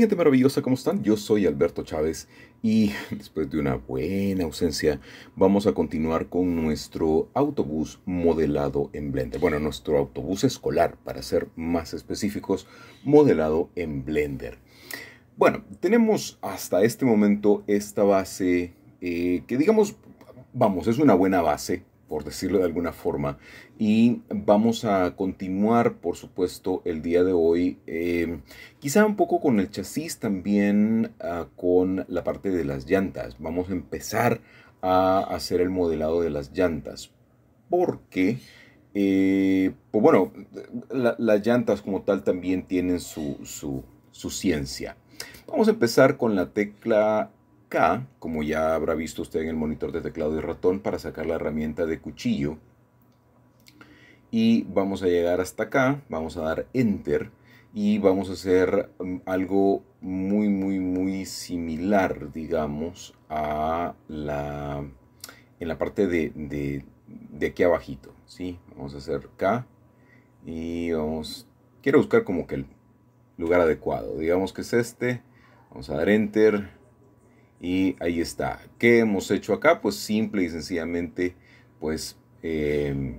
gente maravillosa, ¿cómo están? Yo soy Alberto Chávez y después de una buena ausencia vamos a continuar con nuestro autobús modelado en Blender. Bueno, nuestro autobús escolar, para ser más específicos, modelado en Blender. Bueno, tenemos hasta este momento esta base eh, que digamos, vamos, es una buena base por decirlo de alguna forma. Y vamos a continuar, por supuesto, el día de hoy, em, quizá un poco con el chasis, también ah, con la parte de las llantas. Vamos a empezar a hacer el modelado de las llantas. Porque... Eh, pues bueno, las llantas como tal también tienen su, ciencia. Vamos a empezar con la tecla como ya habrá visto usted en el monitor de teclado y ratón, para sacar la herramienta de cuchillo. Y vamos a llegar hasta acá, vamos a dar Enter y vamos a hacer um, algo muy, muy, muy similar, digamos, a la, en la parte de, de, aquí abajito, ¿sí? Vamos a hacer K y vamos, quiero buscar como que el lugar adecuado, digamos que es este, vamos a dar Enter, y ahí está. ¿Qué hemos hecho acá? Pues simple y sencillamente, pues em,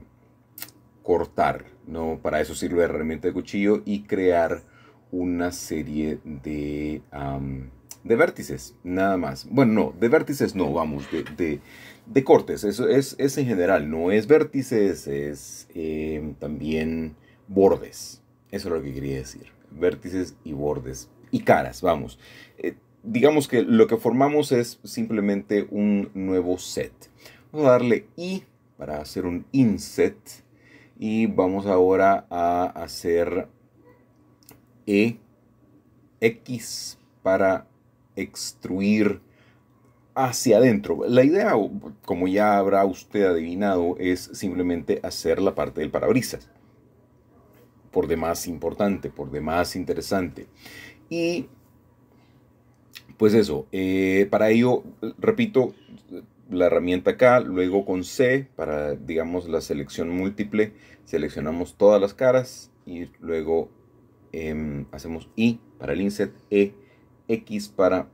cortar, ¿no? Para eso sirve la herramienta de cuchillo y crear una serie de, de vértices, nada más. Bueno, no, de vértices no, vamos, de, cortes, eso es, en general, no es vértices, es em, también bordes, eso es lo que quería decir, vértices y bordes y caras, vamos. Eh, digamos que lo que formamos es simplemente un nuevo set. Vamos a darle i para hacer un inset y vamos ahora a hacer e x para extruir hacia adentro. La idea, como ya habrá usted adivinado, es simplemente hacer la parte del parabrisas. Por demás importante, por demás interesante. Y pues eso, eh, para ello, repito, la herramienta acá, luego con C, para, digamos, la selección múltiple, seleccionamos todas las caras y luego em, hacemos I para el inset, E, X para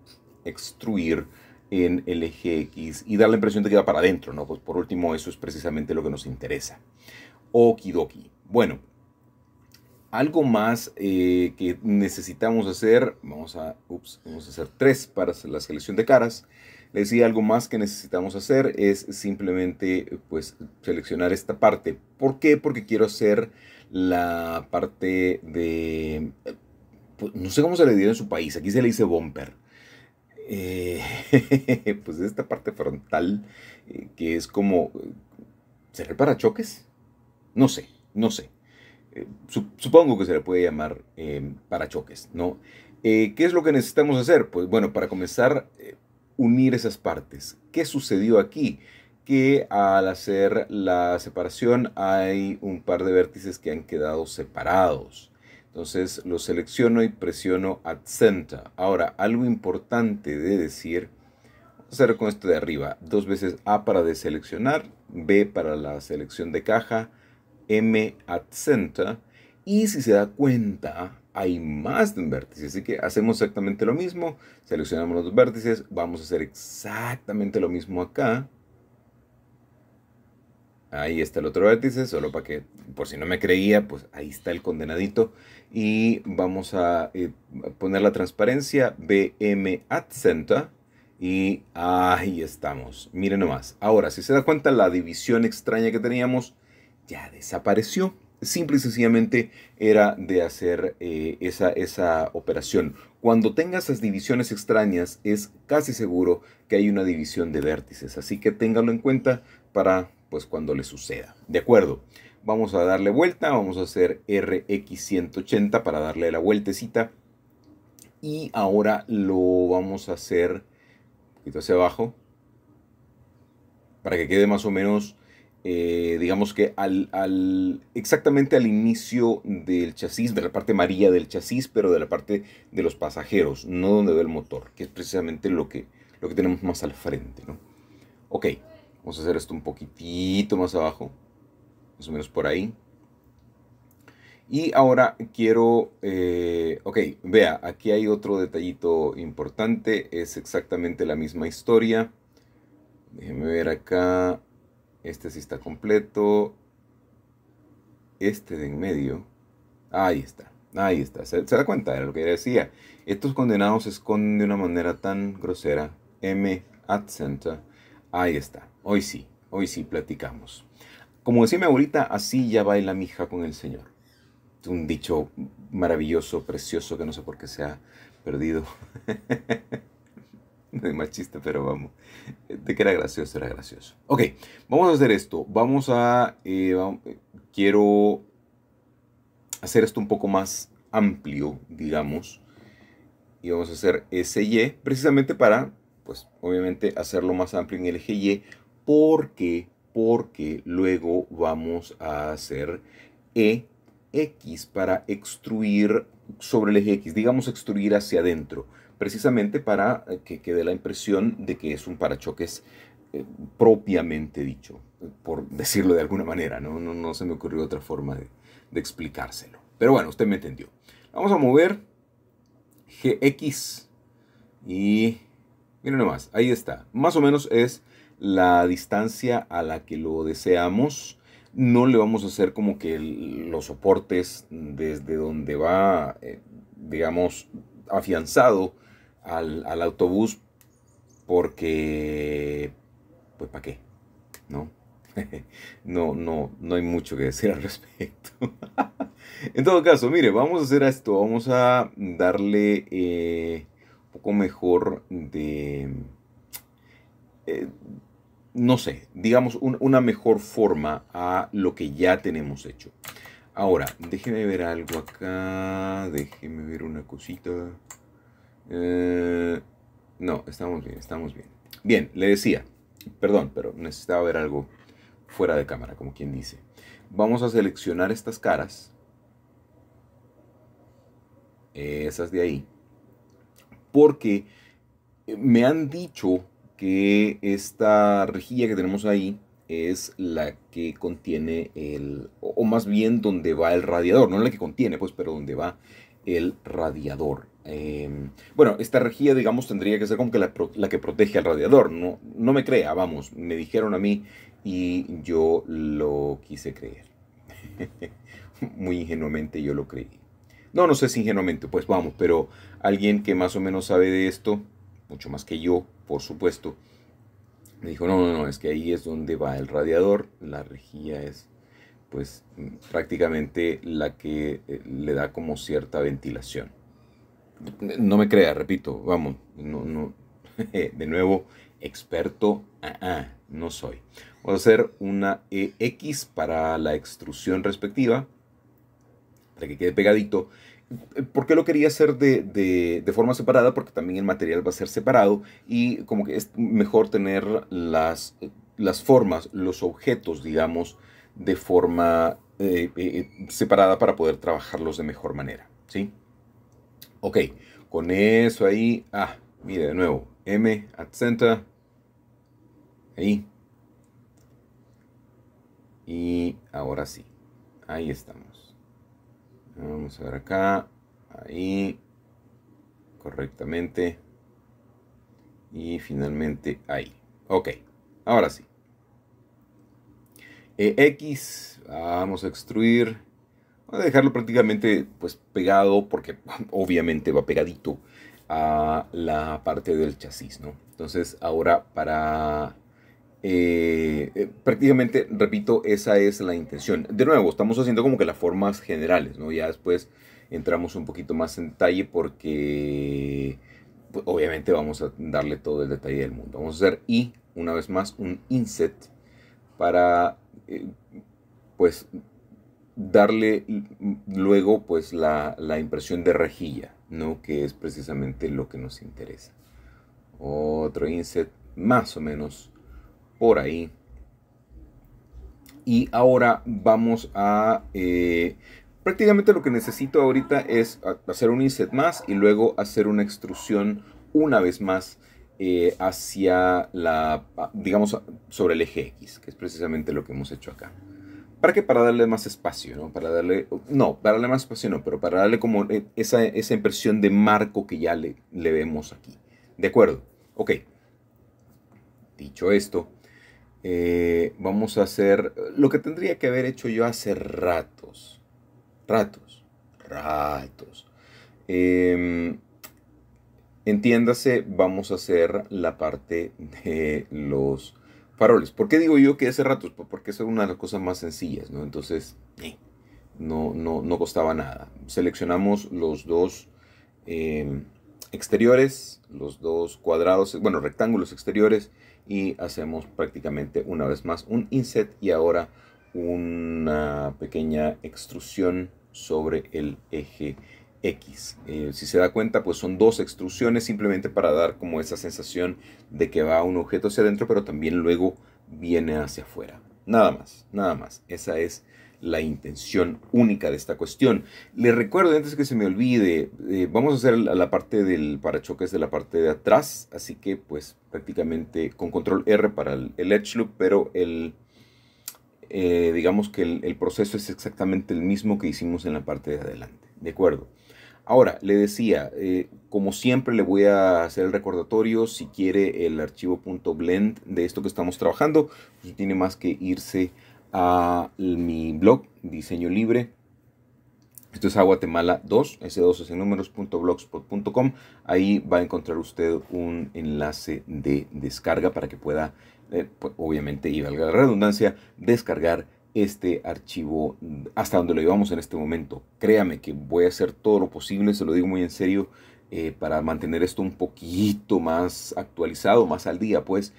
extruir en el eje X y dar la impresión de que va para adentro, ¿no? Pues por último, eso es precisamente lo que nos interesa. doki. Bueno, algo más eh, que necesitamos hacer, vamos a, ups, vamos a hacer tres para la selección de caras. Les decía algo más que necesitamos hacer es simplemente pues seleccionar esta parte. ¿Por qué? Porque quiero hacer la parte de, pues, no sé cómo se le dice en su país, aquí se le dice bumper. Eh, pues esta parte frontal eh, que es como, ¿será el choques? No sé, no sé. Eh, supongo que se le puede llamar eh, parachoques, ¿no? Eh, ¿Qué es lo que necesitamos hacer? Pues bueno, para comenzar, unir esas partes. ¿Qué sucedió aquí? Que al hacer la separación hay un par de vértices que han quedado separados. Entonces lo selecciono y presiono center, Ahora, algo importante de decir, vamos a hacer con esto de arriba, dos veces A para deseleccionar, B para la selección de caja, M center. Y si se da cuenta, hay más de un vértice. Así que hacemos exactamente lo mismo. Seleccionamos los vértices. Vamos a hacer exactamente lo mismo acá. Ahí está el otro vértice, solo para que, por si no me creía, pues ahí está el condenadito. Y vamos a eh, poner la transparencia BM center, Y ahí estamos. Miren nomás. Ahora, si se da cuenta la división extraña que teníamos, ya desapareció. Simple y sencillamente era de hacer eh, esa, esa operación. Cuando tengas esas divisiones extrañas, es casi seguro que hay una división de vértices. Así que ténganlo en cuenta para pues cuando le suceda. De acuerdo. Vamos a darle vuelta. Vamos a hacer RX180 para darle la vueltecita. Y ahora lo vamos a hacer un poquito hacia abajo. Para que quede más o menos eh, digamos que al, al, exactamente al inicio del chasis, de la parte maría del chasis, pero de la parte de los pasajeros, no donde ve el motor, que es precisamente lo que, lo que tenemos más al frente. Ok, vamos a hacer esto un poquitito más abajo, más o menos por ahí. Y ahora quiero, eh, ok, vea, aquí hay otro detallito importante, es exactamente la misma historia. Déjenme ver acá, este sí está completo. Este de en medio. Ahí está. Ahí está. ¿Se, da cuenta de lo que decía? Estos condenados se esconden de una manera tan grosera. M. Center, Ahí está. Hoy sí. Hoy sí platicamos. Como decía mi abuelita, así ya baila mi hija con el Señor. Un dicho maravilloso, precioso, que no sé por qué se ha perdido. de machista, pero vamos, de que era gracioso, era gracioso. Ok, vamos a hacer esto. Vamos a, eh, eh, quiero hacer esto un poco más amplio, digamos. Y vamos a hacer Y precisamente para, pues, obviamente, hacerlo más amplio en el eje Y. porque, porque luego vamos a hacer EX para extruir sobre el eje X, digamos extruir hacia adentro precisamente para eh, que quede la impresión de que es un parachoques eh, propiamente dicho, por decirlo de alguna manera, ¿no? No, se me ocurrió otra forma de, explicárselo. Pero bueno, usted me entendió. Vamos a mover GX y miren nomás, ahí está. Más o menos es la distancia a la que lo deseamos. No le vamos a hacer como que los soportes desde donde va, eh, digamos, afianzado al, autobús porque, pues, ¿para qué? ¿No? no, no, no hay mucho que decir al respecto. en todo caso, mire, vamos a hacer esto, vamos a darle eh, un poco mejor de, eh, no sé, digamos una mejor forma a lo que ya tenemos hecho. Ahora, déjeme ver algo acá, déjeme ver una cosita. Eh, no, estamos bien, estamos bien. Bien, le decía, perdón, pero necesitaba ver algo fuera de cámara, como quien dice. Vamos a seleccionar estas caras, esas de ahí, porque eh, me han dicho que esta rejilla que tenemos ahí es la que contiene el, o más bien donde va el radiador, no la que contiene, pues, pero donde va el radiador. Em, bueno, esta rejilla, digamos, tendría que ser como que la, que protege al radiador. No, no me crea, vamos, me dijeron a mí y yo lo quise creer. Muy ingenuamente yo lo creí. No, no sé si ingenuamente, pues vamos, pero alguien que más o menos sabe de esto, mucho más que yo, por supuesto, me dijo, no, no, no, es que ahí es donde va el radiador, la rejilla es pues prácticamente la que eh, le da como cierta ventilación. No me crea, repito, vamos, no, no, de nuevo, experto, ah, ah, no soy. Voy a hacer una EX para la extrusión respectiva, para que quede pegadito. ¿Por qué lo quería hacer de, forma separada? Porque también el material va a ser separado y como que es mejor tener las, las formas, los objetos, digamos, de forma eh, eh, separada para poder trabajarlos de mejor manera. ¿sí? Ok, con eso ahí, ah, mire de nuevo, M, accenta, ahí. Y ahora sí, ahí estamos. Vamos a ver acá, ahí, correctamente. Y finalmente ahí. Ok, ahora sí. Eh, X, ah, vamos a extruir, voy a dejarlo prácticamente pues pegado porque obviamente va pegadito a la parte del chasis, ¿no? Entonces ahora para... Eh, eh, prácticamente, repito, esa es la intención. De nuevo, estamos haciendo como que las formas generales, ¿no? Ya después entramos un poquito más en detalle porque pues, obviamente vamos a darle todo el detalle del mundo. Vamos a hacer y, una vez más, un inset para eh, pues darle luego pues la, impresión de rejilla, ¿no? que es precisamente lo que nos interesa. Otro inset más o menos por ahí. Y ahora vamos a... Eh, prácticamente lo que necesito ahorita es hacer un inset más y luego hacer una extrusión una vez más eh, hacia la, ah, digamos, sobre el eje X, que es precisamente lo que hemos hecho acá. ¿Para que Para darle más espacio, ¿no? Para darle, no, para darle más espacio no, pero para darle como eh, esa, esa impresión de marco que ya le, le vemos aquí. De acuerdo, ok. Dicho esto, eh, vamos a hacer lo que tendría que haber hecho yo hace ratos. Ratos, ratos. Eh, Entiéndase, vamos a hacer la parte de los faroles. ¿Por qué digo yo que hace rato? Pues porque es una de las cosas más sencillas, ¿no? Entonces, eh, no, no, costaba nada. Seleccionamos los dos eh, exteriores, los dos cuadrados, bueno, rectángulos exteriores y hacemos prácticamente una vez más un inset y ahora una pequeña extrusión sobre el eje X. Eh, si se da cuenta, pues son dos extrusiones simplemente para dar como esa sensación de que va un objeto hacia adentro, pero también luego viene hacia afuera. Nada más, nada más. Esa es la intención única de esta cuestión. Les recuerdo, antes que se me olvide, eh, vamos a hacer la, parte del parachoques de la parte de atrás, así que pues prácticamente con control R para el, edge loop, pero el... Eh, digamos que el proceso es exactamente el mismo que hicimos en la parte de adelante. ¿De acuerdo? Ahora, le decía, eh, como siempre le voy a hacer el recordatorio, si quiere el archivo .blend de esto que estamos trabajando, tiene más que irse a mi blog, diseño libre. Esto es Aguatemala 2, S2 números.blogspot.com. Ahí va a encontrar usted un enlace de descarga para que pueda, eh, pues, obviamente, y valga la redundancia, descargar este archivo mm, hasta donde lo llevamos en este momento. Créame que voy a hacer todo lo posible, se lo digo muy en serio, eh, para mantener esto un poquito más actualizado, más al día, pues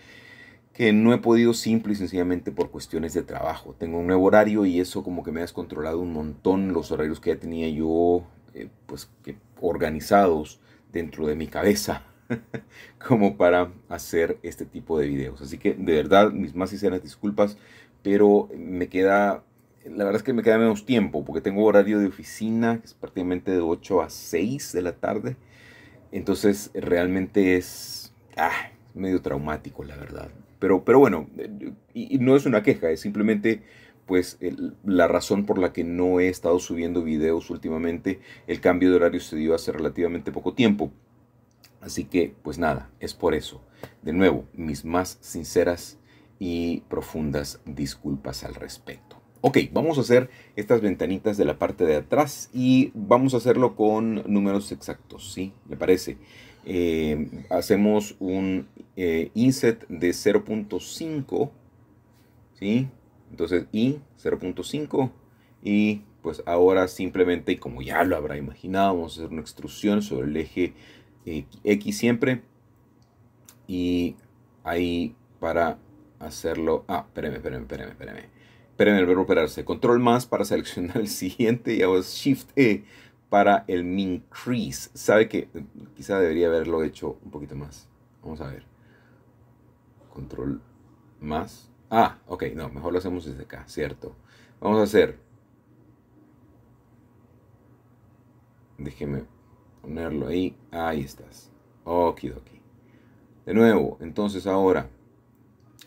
que no he podido simple y sencillamente por cuestiones de trabajo. Tengo un nuevo horario y eso como que me ha descontrolado un montón los horarios que ya tenía yo eh, pues que organizados dentro de mi cabeza como para hacer este tipo de videos. Así que de verdad, mis más sinceras disculpas pero me queda, la verdad es que me queda menos tiempo, porque tengo horario de oficina, que es prácticamente de 8 a 6 de la tarde, entonces realmente es ah, medio traumático, la verdad. Pero, pero bueno, y, no es una queja, es simplemente pues la razón por la que no he estado subiendo videos últimamente, el cambio de horario se dio hace relativamente poco tiempo. Así que, pues nada, es por eso. De nuevo, mis más sinceras y profundas disculpas al respecto. Ok, vamos a hacer estas ventanitas de la parte de atrás y vamos a hacerlo con números exactos, ¿sí? ¿Le parece? Eh, hacemos un eh, inset de 0.5, ¿sí? Entonces, y 0.5 y pues ahora simplemente, como ya lo habrá imaginado, vamos a hacer una extrusión sobre el eje eh, X siempre y ahí para hacerlo. Ah, espérame, espérame, espérame, espérame. el verbo operarse. Control más para seleccionar el siguiente y hago Shift E para el increase Sabe que quizá debería haberlo hecho un poquito más. Vamos a ver. Control más. Ah, ok, no, mejor lo hacemos desde acá, cierto. Vamos a hacer. Déjeme ponerlo ahí. Ahí estás. Okidoki. De nuevo, entonces ahora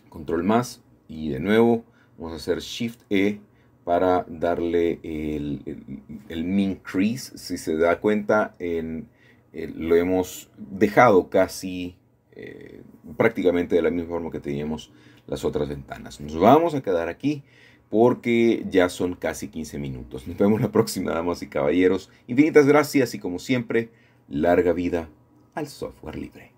control más y de nuevo vamos a hacer shift E para darle el, el, min crease. Si se da cuenta, eh, lo hemos dejado casi eh, prácticamente de la misma forma que teníamos las otras ventanas. Nos vamos a quedar aquí porque ya son casi 15 minutos. Nos vemos la próxima, damas y caballeros. Infinitas gracias y como siempre, larga vida al software libre.